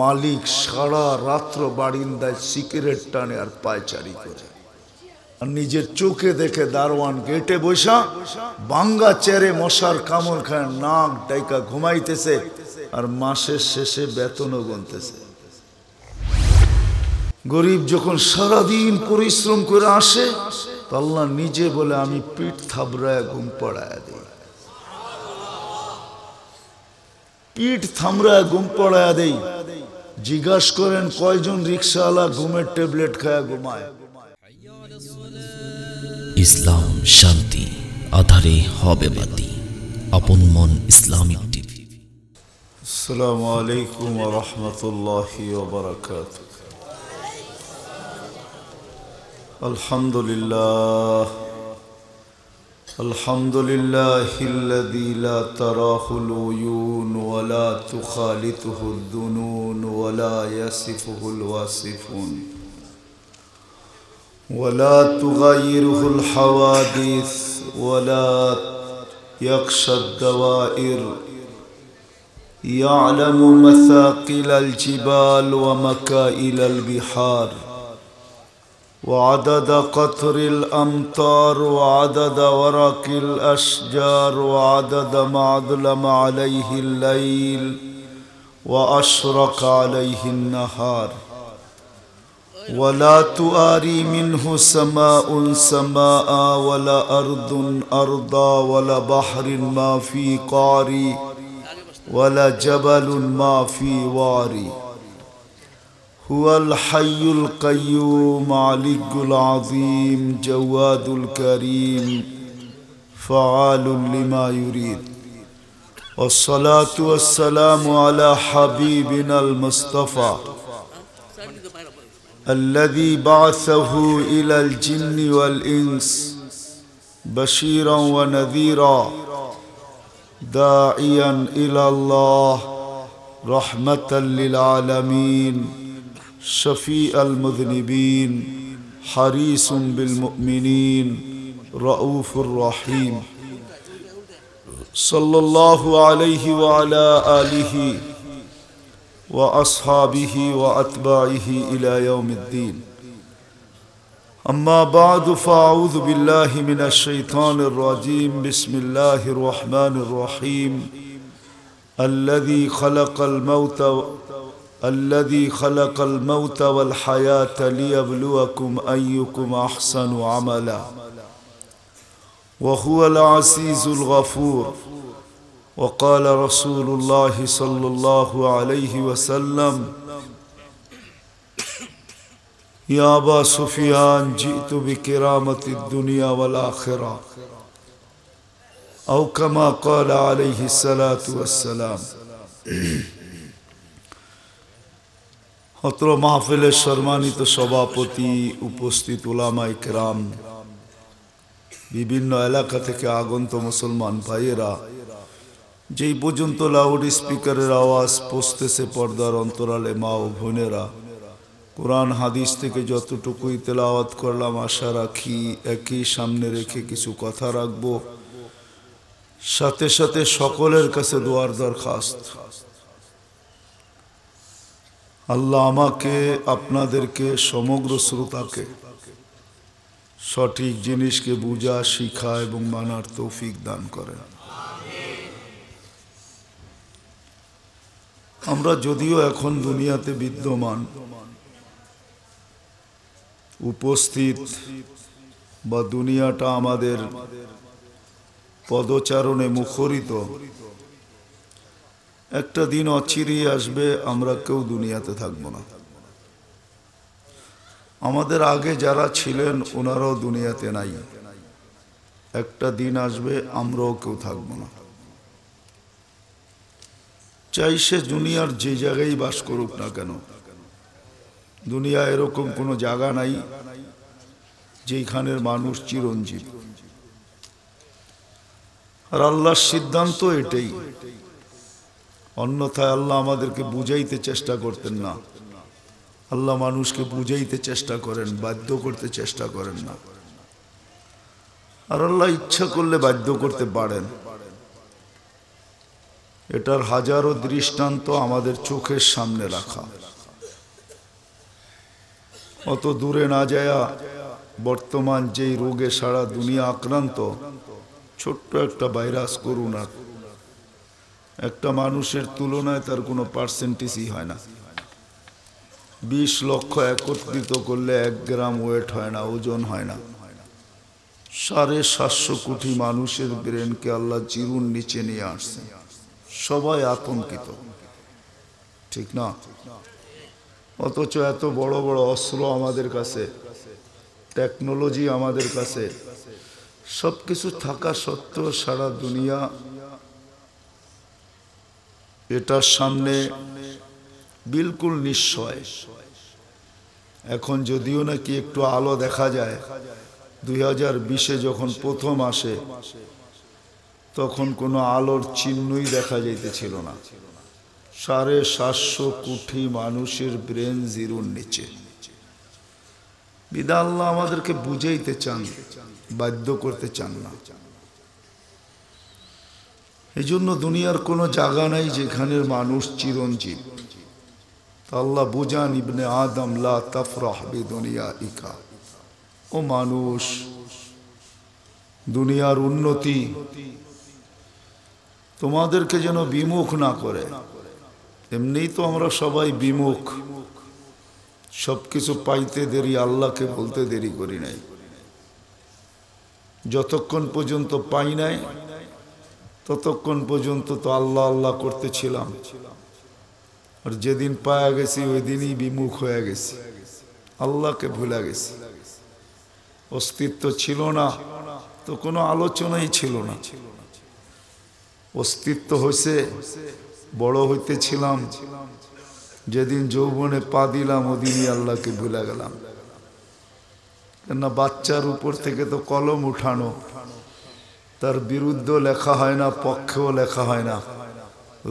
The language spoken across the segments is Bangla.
মালিক সারা রাত্র বাড়িন্দায় সিগারেট টানে আর পায়চারি করে আর নিজের চোখে দেখে দারোয়ান গেটে বসা বাঙ্গা চেরে মশার কামড় খায় নাক ডাইকা ঘুমাইতেছে আর মাসের শেষে বেতনও গুনতেছে গরিব যখন সারাদিন পরিশ্রম করে আসে তো নিজে বলে আমি পিঠ থাবড়ায় ঘুম পড়ায় দিই পিঠ থামড়ায় ঘুম পড়ায় দেই জিজ্ঞাসা করেন কয়জন রিক্সাওয়ালা ঘুমের ট্যাবলেট খায় ঘুমায় ইসলাম শান্তি আধারে হবে বাতি আপন মন ইসলামিক টিভি আসসালামু আলাইকুম ওয়া রাহমাতুল্লাহি ওয়া বারাকাতুহু আলহামদুলিল্লাহ الحمد لله الذي لا تراه العيون ولا تخالطه الذنون ولا يصفه الواصفون ولا تغيره الحوادث ولا يخشى الدوائر يعلم مثاقل الجبال ومكائل البحار وعدد قطر الامطار وعدد ورق الاشجار وعدد ما اظلم عليه الليل واشرق عليه النهار ولا تؤاري منه سماء سماء ولا ارض ارضا ولا بحر ما في قاري ولا جبل ما في واري هو الحي القيوم علي العظيم جواد الكريم فعال لما يريد والصلاة والسلام على حبيبنا المصطفى الذي بعثه إلى الجن والإنس بشيرا ونذيرا داعيا إلى الله رحمة للعالمين شفيء المذنبين حريص بالمؤمنين رؤوف الرحيم صلى الله عليه وعلى آله وأصحابه وأتباعه إلى يوم الدين أما بعد فأعوذ بالله من الشيطان الرجيم بسم الله الرحمن الرحيم الذي خلق الموت الذي خلق الموت والحياة ليبلوكم أيكم أحسن عملا وهو العزيز الغفور وقال رسول الله صلى الله عليه وسلم يا أبا سفيان جئت بكرامة الدنيا والآخرة أو كما قال عليه الصلاة والسلام হত্র মাহফিলের সম্মানিত সভাপতি উপস্থিত ওলামাই ক্রাম বিভিন্ন এলাকা থেকে আগন্ত মুসলমান ভাইয়েরা যেই পর্যন্ত লাউড স্পিকারের আওয়াজ পৌঁছতেছে পর্দার অন্তরালে মা ও বোনেরা কোরআন হাদিস থেকে যতটুকুই তেলাওয়াত করলাম আশা রাখি একই সামনে রেখে কিছু কথা রাখব সাথে সাথে সকলের কাছে দোয়ার দরখাস্ত আল্লাহ আমাকে আপনাদেরকে সমগ্র শ্রোতাকে সঠিক জিনিসকে বোঝা শিখা এবং মানার তৌফিক দান করে আমরা যদিও এখন দুনিয়াতে বিদ্যমান উপস্থিত বা দুনিয়াটা আমাদের পদচারণে মুখরিত একটা দিন অচিরেই আসবে আমরা কেউ দুনিয়াতে থাকব না আমাদের আগে যারা ছিলেন ওনারাও দুনিয়াতে নাই একটা দিন আসবে আমরাও কেউ থাকব না চাই সে দুনিয়ার যে জায়গায় বাস করুক না কেন দুনিয়া এরকম কোনো জায়গা নাই যেখানের মানুষ চিরঞ্জীব আর আল্লাহর সিদ্ধান্ত এটাই অন্যথায় আল্লাহ আমাদেরকে বুঝাইতে চেষ্টা করতেন না আল্লাহ মানুষকে বুঝাইতে চেষ্টা করেন বাধ্য করতে চেষ্টা করেন না আর আল্লাহ ইচ্ছা করলে বাধ্য করতে পারেন এটার হাজারো দৃষ্টান্ত আমাদের চোখের সামনে রাখা অত দূরে না যায়া বর্তমান যেই রোগে সারা দুনিয়া আক্রান্ত ছোট্ট একটা ভাইরাস করুন আর একটা মানুষের তুলনায় তার কোনো পার্সেন্টেজই হয় না বিশ লক্ষ একত্রিত করলে এক গ্রাম ওয়েট হয় না ওজন হয় না সাড়ে সাতশো কোটি মানুষের ব্রেনকে আল্লাহ জিরুর নিচে নিয়ে আসছে সবাই আতঙ্কিত ঠিক না অথচ এত বড় বড় অস্ত্র আমাদের কাছে টেকনোলজি আমাদের কাছে সব কিছু থাকা সত্ত্বেও সারা দুনিয়া এটার সামনে বিলকুল নিঃশয় এখন যদিও নাকি একটু আলো দেখা যায় দুই হাজার বিশে যখন প্রথম আসে তখন কোনো আলোর চিহ্নই দেখা যাইতেছিল না সাড়ে সাতশো কোটি মানুষের ব্রেন জিরুর নিচে বিদা আল্লাহ আমাদেরকে বুঝাইতে চান বাধ্য করতে চান না এজন্য দুনিয়ার কোনো জায়গা নাই যেখানের মানুষ চিরঞ্জীব আল্লাহ বুঝান ইবনে আদম লা তাফরাহ দুনিয়া ইকা ও মানুষ দুনিয়ার উন্নতি তোমাদেরকে যেন বিমুখ না করে এমনিই তো আমরা সবাই বিমুখ সব কিছু পাইতে দেরি আল্লাহকে বলতে দেরি করি নাই যতক্ষণ পর্যন্ত পাই নাই ততক্ষণ পর্যন্ত তো আল্লাহ আল্লাহ করতেছিলাম আর যেদিন পায়া গেছি ওই দিনই বিমুখ হয়ে গেছি আল্লাহকে ভুলে গেছি অস্তিত্ব ছিল না তো কোনো আলোচনাই ছিল না অস্তিত্ব হয়েছে বড় হইতেছিলাম যেদিন যৌবনে পা দিলাম ওদিনই আল্লাহকে ভুলে গেলাম কেননা বাচ্চার উপর থেকে তো কলম উঠানো তার বিরুদ্ধ লেখা হয় না পক্ষেও লেখা হয় না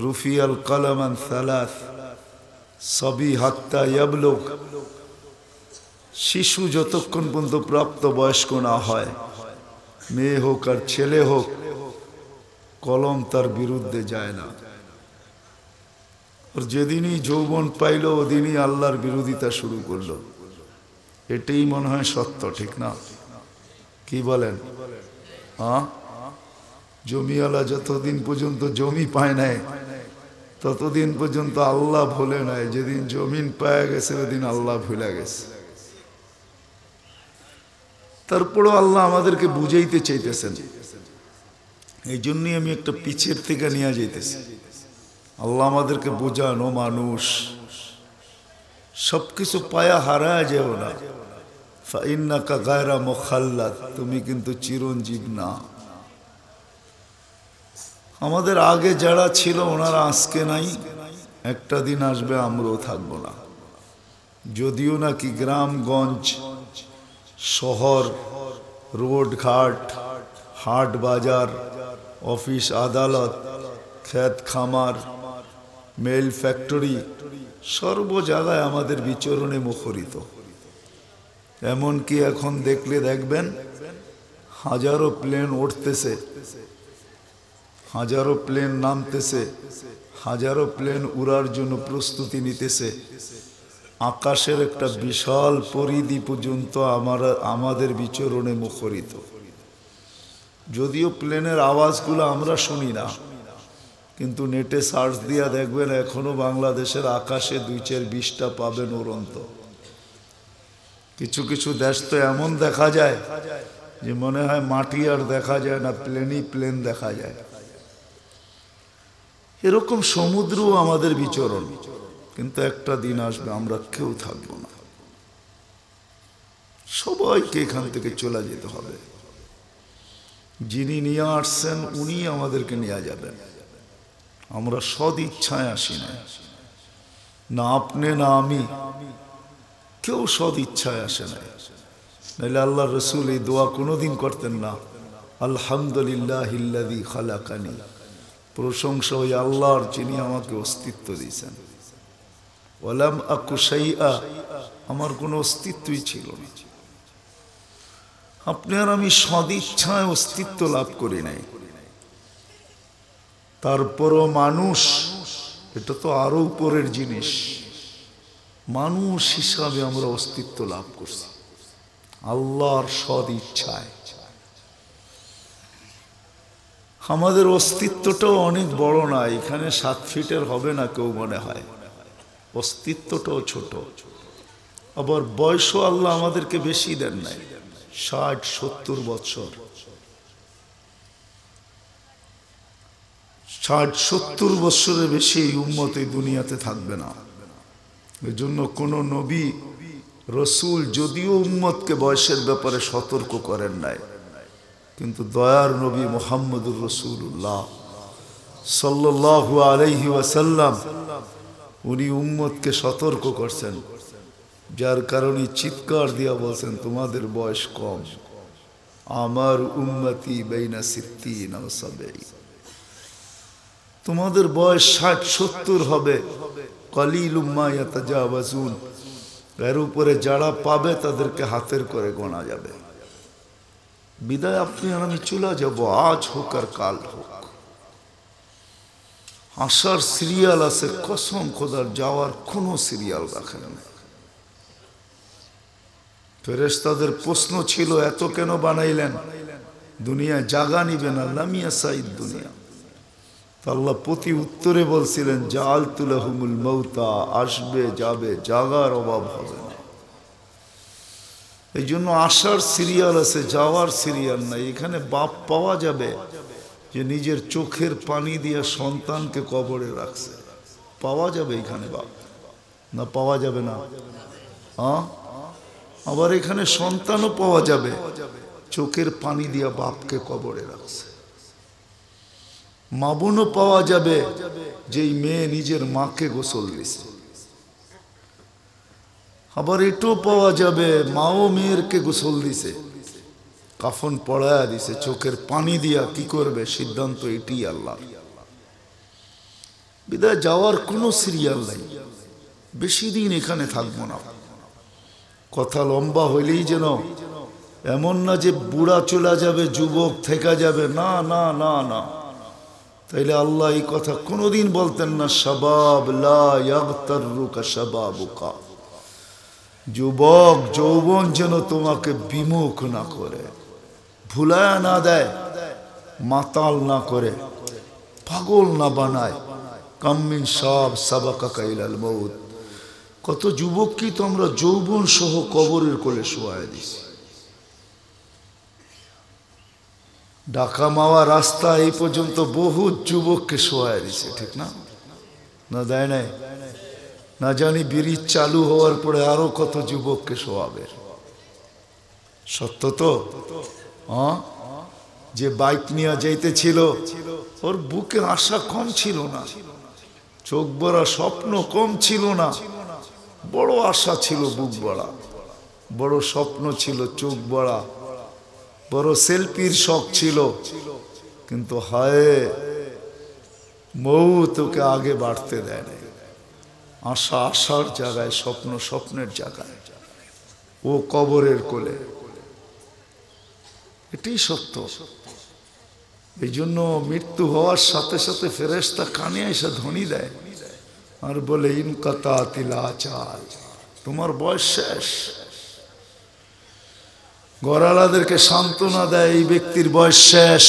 রুফিয়াল কলম সালাস সবই হাত্তা শিশু যতক্ষণ পর্যন্ত প্রাপ্ত বয়স্ক না হয় মেয়ে হোক আর ছেলে হোক কলম তার বিরুদ্ধে যায় না ওর যেদিনই যৌবন পাইল ওদিনই আল্লাহর বিরোধিতা শুরু করলো এটাই মনে হয় সত্য ঠিক না কি বলেন হ্যাঁ জমিওয়ালা যতদিন পর্যন্ত জমি পায় নাই ততদিন পর্যন্ত আল্লাহ ভুলে নাই যেদিন জমিন পায় গেছে ওদিন আল্লাহ ভুলে গেছে তারপরও আল্লাহ আমাদেরকে বুঝাইতে চাইতেছেন এই জন্যই আমি একটা পিছের থেকে নিয়ে যাইতেছি আল্লাহ আমাদেরকে বোঝান ও মানুষ সবকিছু পায়া হারায় যেও না ফাইন্না কাকায়রা মোখাল্লা তুমি কিন্তু চিরঞ্জীব না আমাদের আগে যারা ছিল ওনারা আজকে নাই একটা দিন আসবে আমরাও থাকব না যদিও নাকি গ্রামগঞ্জ শহর রোড ঘাট হাট বাজার অফিস আদালত ক্ষেত খামার মেল ফ্যাক্টরি সর্ব জায়গায় আমাদের বিচরণে মুখরিত এমনকি এখন দেখলে দেখবেন হাজারো প্লেন উঠতেছে হাজারো প্লেন নামতেছে হাজারো প্লেন উড়ার জন্য প্রস্তুতি নিতেছে আকাশের একটা বিশাল পরিধি পর্যন্ত আমার আমাদের বিচরণে মুখরিত যদিও প্লেনের আওয়াজগুলো আমরা শুনি না কিন্তু নেটে সার্চ দিয়া দেখবেন এখনও বাংলাদেশের আকাশে দুই চার বিশটা পাবেন উড়ন্ত কিছু কিছু দেশ তো এমন দেখা যায় যে মনে হয় মাটি আর দেখা যায় না প্লেনই প্লেন দেখা যায় এরকম সমুদ্র আমাদের বিচরণ কিন্তু একটা দিন আসবে আমরা কেউ থাকবো না সবাইকে এখান থেকে চলে যেতে হবে যিনি নিয়ে আসছেন উনি আমাদেরকে নিয়ে যাবেন আমরা সদ ইচ্ছায় আসি না না আপনি না আমি কেউ সদ ইচ্ছায় আসে না নাহলে আল্লাহ রসুল এই দোয়া কোনোদিন করতেন না আলহামদুলিল্লাহ খালাকানি প্রশংসা ওই আল্লাহর যিনি আমাকে অস্তিত্ব দিয়েছেন ওলাম আকুসাইয়া আমার কোনো অস্তিত্বই ছিল না আপনার আমি সদিচ্ছায় অস্তিত্ব লাভ করি নাই তারপরও মানুষ এটা তো আরো উপরের জিনিস মানুষ হিসাবে আমরা অস্তিত্ব লাভ করছি আল্লাহর সদ ইচ্ছায় আমাদের অস্তিত্বটাও অনেক বড় না এখানে সাত ফিটের হবে না কেউ মনে হয় অস্তিত্বটাও ছোট আবার বয়সও আল্লাহ আমাদেরকে বেশি দেন নাই ষাট সত্তর বছর ষাট সত্তর বছরের বেশি এই উম্মত এই দুনিয়াতে থাকবে না এর জন্য কোনো নবী রসুল যদিও উম্মতকে বয়সের ব্যাপারে সতর্ক করেন নাই কিন্তু দয়ার নবী মোহাম্মদুর রসুল্লাহ সাল্লাহ আলহি ওয়াসাল্লাম উনি উম্মতকে সতর্ক করছেন যার কারণে চিৎকার দিয়া বলছেন তোমাদের বয়স কম আমার উম্মতি বেইনা সিদ্ধি নামসাবে তোমাদের বয়স ষাট সত্তর হবে কলিল উম্মায়াতা যা বাজুন এর উপরে যারা পাবে তাদেরকে হাতের করে গোনা যাবে বিদায় আপনি আমি চলে যাব আজ হোক আর কাল হোক আসার সিরিয়াল আছে কসম খোদার যাওয়ার কোনো সিরিয়াল রাখেন না ফেরেস্তাদের প্রশ্ন ছিল এত কেন বানাইলেন দুনিয়া জাগা নিবে না লামিয়া সাইদ দুনিয়া আল্লাহ প্রতি উত্তরে বলছিলেন জাল হুমুল মৌতা আসবে যাবে জাগার অভাব হবে এই জন্য আসার সিরিয়াল আছে যাওয়ার সিরিয়াল নাই এখানে বাপ পাওয়া যাবে যে নিজের চোখের পানি দিয়ে সন্তানকে কবরে রাখছে পাওয়া যাবে এখানে বাপ না পাওয়া যাবে না আবার এখানে সন্তানও পাওয়া যাবে চোখের পানি দিয়ে বাপকে কবরে রাখছে মাবনও পাওয়া যাবে যেই মেয়ে নিজের মাকে গোসল দিছে আবার এটু পাওয়া যাবে মাও মেয়েরকে গোসল দিছে কাফন পড়ায়া দিছে চোখের পানি দিয়া কি করবে সিদ্ধান্ত এটি আল্লাহ বিদায় যাওয়ার কোনো সিরিয়াল নাই বেশি দিন এখানে থাকবো না কথা লম্বা হইলেই যেন এমন না যে বুড়া চলে যাবে যুবক থেকে যাবে না না না না তাইলে আল্লাহ এই কথা কোনোদিন বলতেন না সবাব লা ইয়াগতারুকা সবাবুকা যুবক যৌবন যেন তোমাকে বিমুখ না করে ভুলায় না দেয় মাতাল না করে পাগল না বানায় কামিন সব সাবাকা কাইলাল মৌত কত যুবক কি তোমরা যৌবন সহ কবরের কোলে শোয়া দিস ডাকা মাওয়া রাস্তা এই পর্যন্ত বহুত যুবককে শোয়া দিছে ঠিক না না দেয় নাই না জানি ব্রিজ চালু হওয়ার পরে আরো কত যুবককে শোয়াবে সত্য তো হ্যাঁ? যে বাইক নিয়ে যাইতেছিল ওর বুকে আশা কম ছিল না চোখ বড়া স্বপ্ন কম ছিল না বড় আশা ছিল বুক বড়া বড় স্বপ্ন ছিল চোখ বড়া বড় সেলফির শখ ছিল কিন্তু হায় মৌ তোকে আগে বাড়তে দেয় আশা আশার জায়গায় স্বপ্ন স্বপ্নের জায়গায় ও কবরের কোলে এটি সত্য এই জন্য মৃত্যু হওয়ার সাথে সাথে ফেরেস্তা কানে এসে ধ্বনি দেয় আর বলে ইনকাতা তিলা চাল তোমার বয়স শেষ গড়ালাদেরকে সান্ত্বনা দেয় এই ব্যক্তির বয়স শেষ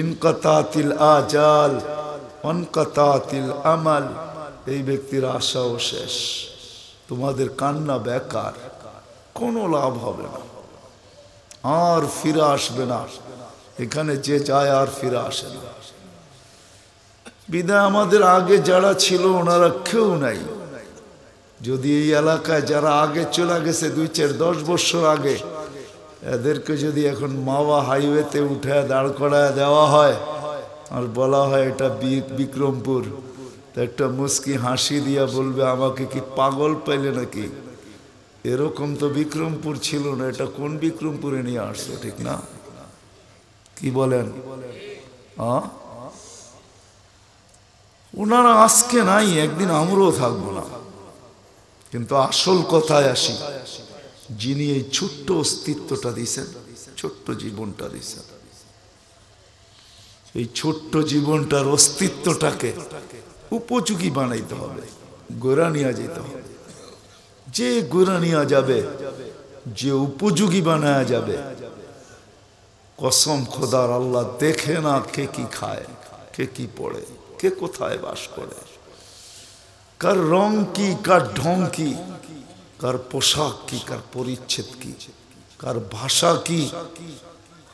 ইনকাতা তিল আজাল অনকাতা তিল আমাল এই ব্যক্তির আশাও শেষ তোমাদের কান্না বেকার কোনো লাভ হবে না আর ফিরে আসবে না এখানে যে যায় আর ফিরে আসে না বিদায় আমাদের আগে যারা ছিল ওনারা কেউ নাই যদি এই এলাকায় যারা আগে চলে গেছে দুই চার দশ বছর আগে এদেরকে যদি এখন মাওয়া হাইওয়েতে উঠে দাঁড় করায় দেওয়া হয় আর বলা হয় এটা বিক্রমপুর একটা মুসকি হাসি দিয়া বলবে আমাকে কি পাগল পাইলে নাকি এরকম তো বিক্রমপুর ছিল না এটা কোন বিক্রমপুরে নিয়ে আসছো ঠিক না কি বলেন ওনারা আজকে নাই একদিন আমরাও থাকবো না কিন্তু আসল কথায় আসি যিনি এই ছোট্ট অস্তিত্বটা দিছেন ছোট্ট জীবনটা দিছেন এই ছোট্ট জীবনটার অস্তিত্বটাকে উপযোগী বানাইতে হবে গোড়া নিয়ে যেতে হবে যে গোড়া নিয়ে যাবে যে উপযোগী বানায় যাবে কসম খোদার আল্লাহ দেখে না কে কি খায় কে কি পড়ে কে কোথায় বাস করে কার রং কি কার ঢং কি কার পোশাক কি কার পরিচ্ছেদ কি কার ভাষা কি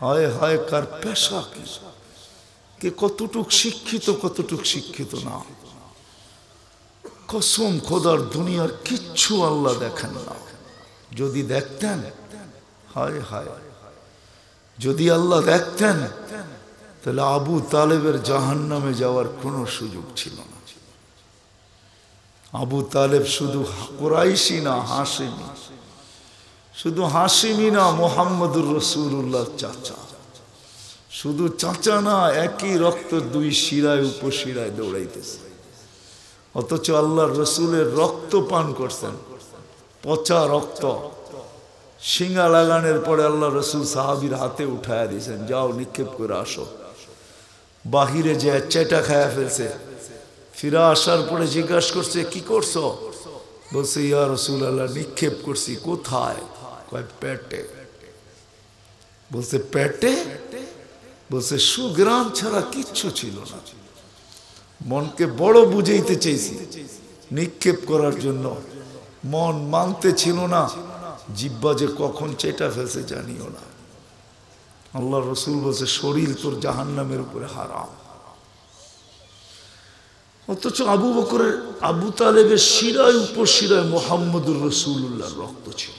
হায় হায় কার পেশা কি কে কতটুক শিক্ষিত কতটুক শিক্ষিত না কসম খোদার দুনিয়ার কিচ্ছু আল্লাহ দেখেন না যদি দেখতেন হায় হায় যদি আল্লাহ দেখতেন তাহলে আবু তালেবের জাহান নামে যাওয়ার কোনো সুযোগ ছিল না আবু তালেব শুধু কোরাইশি না হাসিমি শুধু হাসিমি না মোহাম্মদুর রসুল্লাহ চাচা শুধু চাচা না একই রক্ত দুই শিরায় উপশিরায় দৌড়াইতেছে অথচ আল্লাহ রসুলের রক্ত পান করছেন পচা রক্ত শিঙা লাগানের পরে আল্লাহ রসুল সাহাবির হাতে উঠায়া দিয়েছেন যাও নিক্ষেপ করে আসো বাহিরে যে চেটা খায়া ফেলছে ফিরা আসার পরে জিজ্ঞাসা করছে কি করছো বলছে ইয়া রসুল আল্লাহ নিক্ষেপ করছি কোথায় পেটে বলছে পেটে বলছে সুগ্রাম ছাড়া কিচ্ছু ছিল না মনকে বড় বুঝাইতে চেয়েছি নিক্ষেপ করার জন্য মন মানতে ছিল না জিব্বা যে কখন চেটা ফেলছে জানিও না আল্লাহ রসুল বলছে শরীর তোর জাহান্নামের উপরে হারাম অথচ আবু বকরের আবু তালেবের শিরায় উপশিরায় মোহাম্মদুর রসুল্লাহর রক্ত ছিল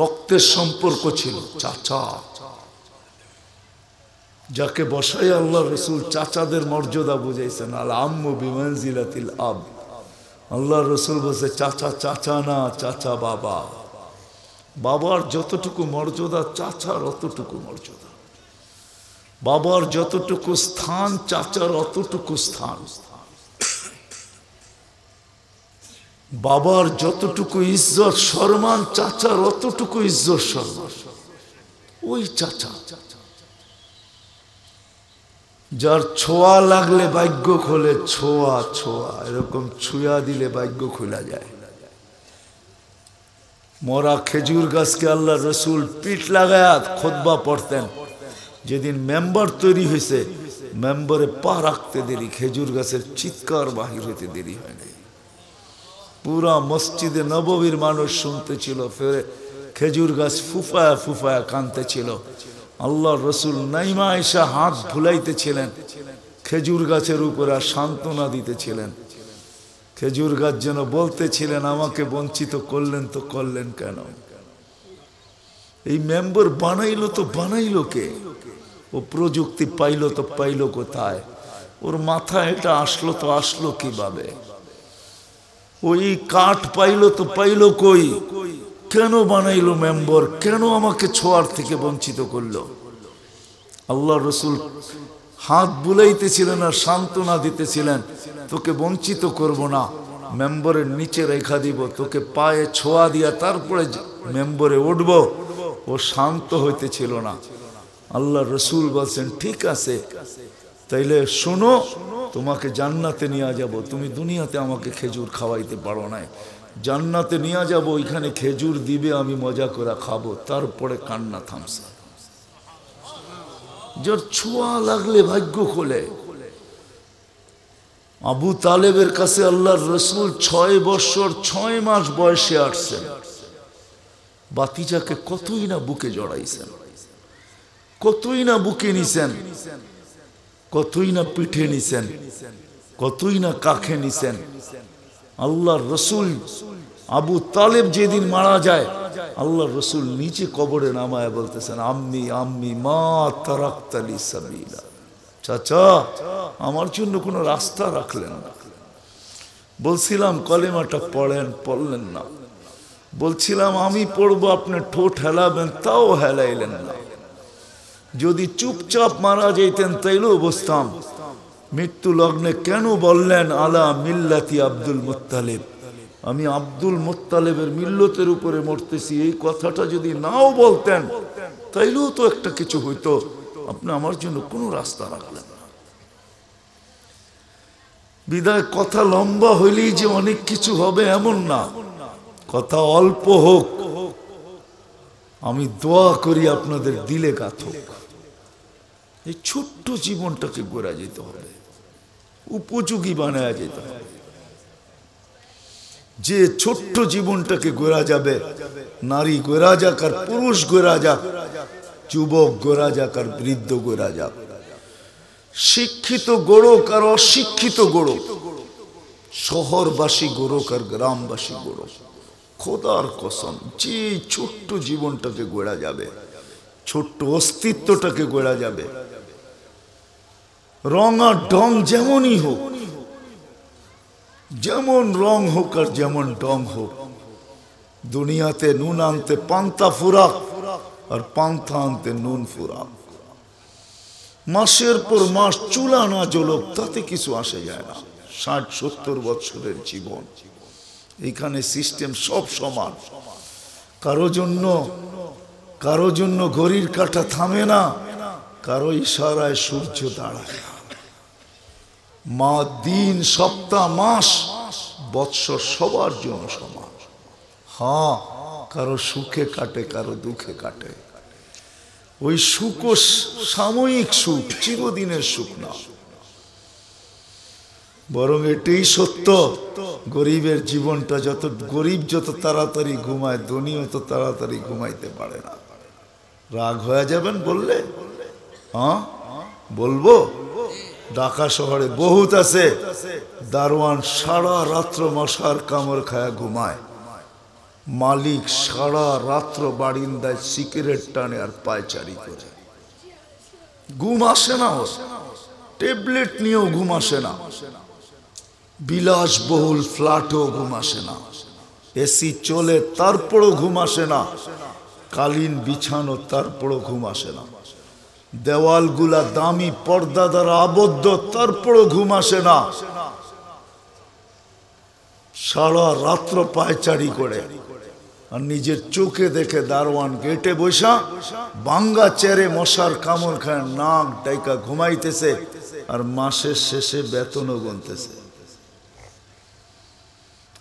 রক্তের সম্পর্ক ছিল চাচা যাকে বসাই আল্লাহ রসুল চাচাদের মর্যাদা বুঝাইছেন আল আব আল্লাহ রসুল বলছে চাচা চাচা না চাচা বাবা বাবার যতটুকু মর্যাদা চাচার অতটুকু মর্যাদা বাবার যতটুকু স্থান চাচার অতটুকু স্থান বাবার যতটুকু ইজ্জত সরমান চাচার অতটুকু ইজ্জত সরমান ওই চাচা চাচা যার ছোঁয়া লাগলে ভাগ্য খোলে ছোঁয়া ছোঁয়া এরকম ছুঁয়া দিলে ভাগ্য খোলা যায় মরা খেজুর গাছকে আল্লাহ রসুল পিঠ লাগায় খোদবা পড়তেন যেদিন মেম্বার তৈরি হয়েছে মেম্বারে পা রাখতে দেরি খেজুর গাছের চিৎকার বাহির হইতে দেরি হয়নি পুরা মসজিদে নববীর মানুষ শুনতেছিল ফেরে খেজুর গাছ ফুফায়া ফুফায়া কানতেছিল আল্লাহ রসুল নাইমা এসে হাত ভুলাইতেছিলেন খেজুর গাছের উপর আর সান্ত্বনা দিতেছিলেন খেজুর গাছ যেন বলতেছিলেন আমাকে বঞ্চিত করলেন তো করলেন কেন এই মেম্বর বানাইল তো বানাইল কে ও প্রযুক্তি পাইল তো পাইল কোথায় ওর মাথা এটা আসলো তো আসলো কিভাবে ওই কাঠ পাইল তো পাইল কই কেন বানাইল মেম্বর কেন আমাকে ছোয়ার থেকে বঞ্চিত করলো আল্লাহ রসুল হাত বুলাইতেছিলেন আর সান্ত্বনা দিতেছিলেন তোকে বঞ্চিত করব না মেম্বরের নিচে রেখা দিব তোকে পায়ে ছোয়া দিয়া তারপরে মেম্বরে উঠব ও শান্ত হইতেছিল না আল্লাহ রসুল বলছেন ঠিক আছে তাইলে শোনো তোমাকে জান্নাতে নিয়ে যাব তুমি দুনিয়াতে আমাকে খেজুর খাওয়াইতে পারো নাই জান্নাতে নিয়ে যাব ওইখানে খেজুর দিবে আমি মজা করে খাবো তারপরে কান্না থামসা জোর ছোঁয়া লাগলে ভাগ্য খোলে আবু তালেবের কাছে আল্লাহর রসুল ছয় বছর ছয় মাস বয়সে আসছেন বাতিজাকে কতই না বুকে জড়াইছেন কতই না বুকে নিছেন কতই না পিঠে নিছেন কতই না কাখে নিছেন আল্লাহ রসুল আবু তালেব যেদিন মারা যায় আল্লাহ রসুল নিচে কবরে নামায় বলতেছেন আম্মি আম্মি মা তারাক্তালি সাবিলা চাচা আমার জন্য কোনো রাস্তা রাখলেন না বলছিলাম কলেমাটা পড়েন পড়লেন না বলছিলাম আমি পড়বো আপনি ঠোঁট হেলাবেন তাও হেলাইলেন না যদি চুপচাপ মারা যাইতেন তাইলেও বসতাম মৃত্যু লগ্নে কেন বললেন আলা মিল্লাতি আব্দুল মুতালেব আমি আব্দুল মোত্তালেবের মিল্লতের উপরে মরতেছি এই কথাটা যদি নাও বলতেন তাইলেও তো একটা কিছু হইতো আপনি আমার জন্য কোনো রাস্তা রাখলেন বিদায় কথা লম্বা হইলেই যে অনেক কিছু হবে এমন না কথা অল্প হোক আমি দোয়া করি আপনাদের দিলে গাথক এই ছোট্ট জীবনটাকে গোড়া যেতে হবে উপযোগী বানায় যেত যে ছোট্ট জীবনটাকে গোড়া যাবে নারী গোড়া যাক আর পুরুষ গোড়া যাক যুবক গোড়া যাক আর বৃদ্ধ গোড়া যাক শিক্ষিত গোড়ক আর অশিক্ষিত গোড়ক শহরবাসী গোড়ক আর গ্রামবাসী গোড়ক খোদার কসম যে ছোট্ট জীবনটাকে গোড়া যাবে ছোট্ট অস্তিত্বটাকে গোড়া যাবে আর ডং যেমনই হোক যেমন রং হোক আর যেমন ডং হোক দুনিয়াতে নুন আনতে পান্তা ফুরাক আর পান্থা আনতে নুন ফুরাক মাসের পর মাস চুলা না জলক তাতে কিছু আসে যায় না ষাট সত্তর বছরের জীবন এখানে সিস্টেম সব সমান কারো জন্য কারো জন্য ঘড়ির কাটা থামে না কারো ইশারায় সূর্য দাঁড়ায় মা দিন সপ্তাহ মাস বৎসর সবার জন্য সমান হ্যাঁ কারো সুখে কাটে কারো দুঃখে কাটে ওই সুখ সাময়িক সুখ চিরদিনের সুখ না বরং এটাই সত্য গরিবের জীবনটা যত গরিব যত তাড়াতাড়ি ঘুমায় ধনীও তো তাড়াতাড়ি ঘুমাইতে পারে না রাগ হয়ে যাবেন বললে হ্যাঁ বলবো ঢাকা শহরে বহুত আছে দারোয়ান সারা রাত্র মশার কামড় খায়া ঘুমায় মালিক সারা রাত্র বারিন্দায় সিগারেট টানে আর পায়চারি করে ঘুম আসে না টেবলেট নিয়েও ঘুম আসে না বিলাসবহুল ফ্ল্যাটেও ঘুম আসে না এসি চলে তারপরও ঘুম আসে না কালীন বিছানো তারপরও ঘুম আসে না দেওয়ালগুলা দামি পর্দা দ্বারা আবদ্ধ তারপরও ঘুম আসে না সারা রাত্র পায়চারি করে আর নিজের চোখে দেখে দারোয়ান গেটে বৈশা বাঙ্গা চেরে মশার কামড় খায় নাক ডাইকা ঘুমাইতেছে আর মাসের শেষে বেতনও গুনতেছে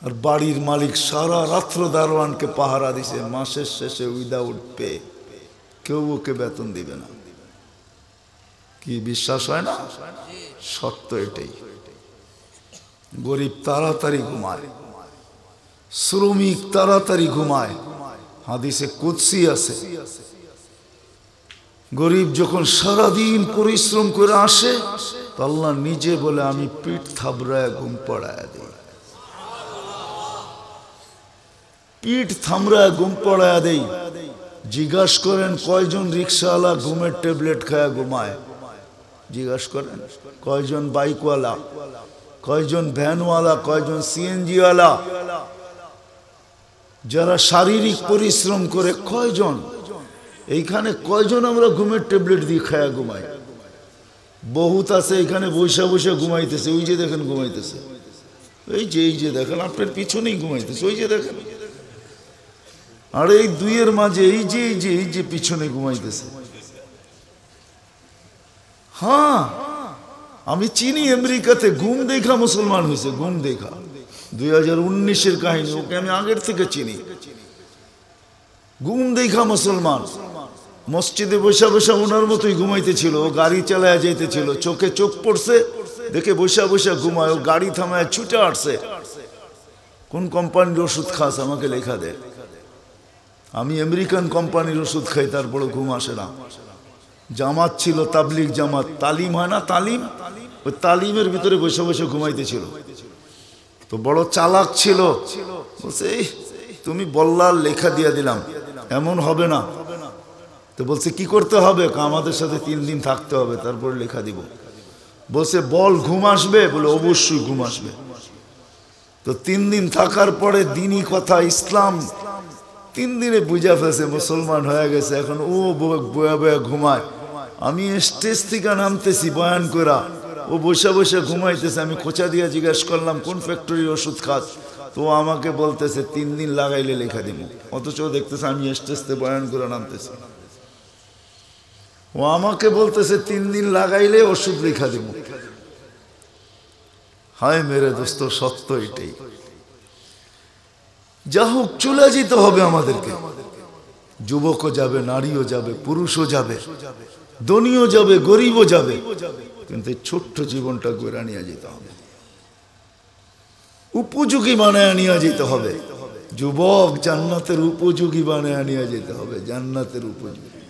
আর বাড়ির মালিক সারা রাত্র দারোয়ানকে পাহারা দিছে মাসের শেষে উইদাউট পে কেউ ওকে বেতন দিবে না কি বিশ্বাস হয় না সত্য এটাই গরিব তাড়াতাড়ি ঘুমায় শ্রমিক তাড়াতাড়ি ঘুমায় হাদিসে কুৎসি আছে গরিব যখন সারাদিন পরিশ্রম করে আসে তাল্লা নিজে বলে আমি পিঠ থাবড়ায় ঘুম পড়ায় দিই পিঠ থামড়ায় ঘুম পড়ায় দেই জিজ্ঞাসা করেন কয়জন রিক্সাওয়ালা ঘুমের ট্যাবলেট খায় ঘুমায় জিজ্ঞাসা করেন কয়জন বাইকওয়ালা কয়জন ভ্যানওয়ালা কয়জন সিএনজিওয়ালা যারা শারীরিক পরিশ্রম করে কয়জন এইখানে কয়জন আমরা ঘুমের ট্যাবলেট দিয়ে খায়া ঘুমাই বহুত আছে এখানে বৈশা বৈশা ঘুমাইতেছে ওই যে দেখেন ঘুমাইতেছে এই যে এই যে দেখেন আপনার পিছনেই ঘুমাইতেছে ওই যে দেখেন আর এই দুইয়ের মাঝে এই যে এই যে এই যে পিছনে ঘুমাইতেছে হ্যাঁ আমি চিনি আমেরিকাতে ঘুম দেখা মুসলমান হয়েছে ঘুম দেখা দুই হাজার উনিশের কাহিনী ওকে আমি আগের থেকে চিনি ঘুম দেখা মুসলমান মসজিদে বসা বসা ওনার মতোই ঘুমাইতেছিল ও গাড়ি চালায় যেতেছিল চোখে চোখ পড়ছে দেখে বসা বসা ঘুমায় ও গাড়ি থামায় ছুটে আসছে কোন কোম্পানির ওষুধ খাস আমাকে লেখা দেয় আমি আমেরিকান কোম্পানির ওষুধ খাই তারপরে ঘুম আসে না জামাত ছিল তাবলিক জামাত তালিম হয় না তালিম ওই তালিমের ভিতরে বসে বসে ঘুমাইতেছিল তো বড় চালাক ছিল বলছে তুমি বল্লার লেখা দিয়ে দিলাম এমন হবে না তো বলছে কি করতে হবে আমাদের সাথে তিন দিন থাকতে হবে তারপরে লেখা দিব বলছে বল ঘুম আসবে বলে অবশ্যই ঘুম আসবে তো তিন দিন থাকার পরে দিনই কথা ইসলাম তিন দিনে বুঝা ফেলছে মুসলমান হয়ে গেছে এখন ও বয়া বয়া ঘুমায় আমি স্টেজ থেকে নামতেছি বয়ান করা ও বসে বসে ঘুমাইতেছে আমি খোঁচা দিয়ে জিজ্ঞেস করলাম কোন ফ্যাক্টরির ওষুধ খাস তো আমাকে বলতেছে তিন দিন লাগাইলে লেখা দিব অথচ দেখতেছে আমি স্টেজতে বয়ান করে নামতেছি ও আমাকে বলতেছে তিন দিন লাগাইলে ওষুধ লেখা দিব হায় মেরে দোস্ত সত্য এটাই যা হোক চলে যেতে হবে আমাদেরকে যুবকও যাবে নারীও যাবে পুরুষও যাবে দনীয় যাবে গরিবও যাবে কিন্তু ছোট্ট জীবনটা গড়া নিয়ে যেতে হবে উপযোগী বানায় আনিয়া যেতে হবে যুবক জান্নাতের উপযোগী বানায় আনিয়া যেতে হবে জান্নাতের উপযোগী